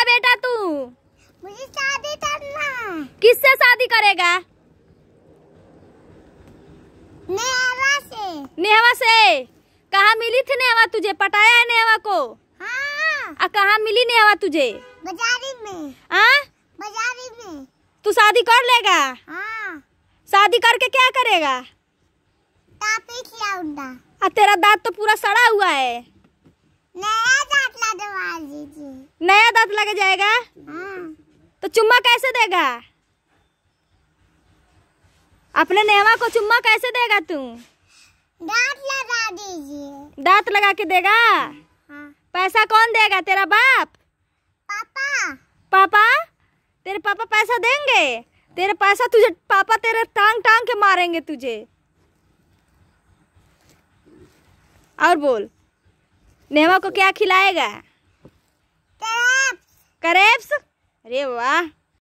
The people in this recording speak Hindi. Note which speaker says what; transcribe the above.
Speaker 1: का बेटा तू मुझे शादी करना किससे शादी करेगा नेहवा से नेहवा से कहा मिली थी नेहवा तुझे पटाया है नेहवा को हाँ। कहा मिली नेहवा तुझे बाजारी में आ? हाँ?
Speaker 2: बाजारी में
Speaker 1: तू शादी कर लेगा हाँ। शादी करके क्या करेगा तेरा दांत तो पूरा सड़ा हुआ है
Speaker 2: नया दांत लगवा दवा दीजिए लग जाएगा
Speaker 1: तो चुम्मा कैसे देगा अपने नेवा को चुम्मा कैसे देगा तू
Speaker 3: दांत लगा दीजिए
Speaker 1: दांत लगा के देगा हाँ। पैसा कौन देगा तेरा बाप पापा पापा तेरे पापा पैसा देंगे तेरे पैसा तुझे पापा तेरे टांग टांग के मारेंगे तुझे और बोल नेवा को क्या खिलाएगा करेप्स अरे वाह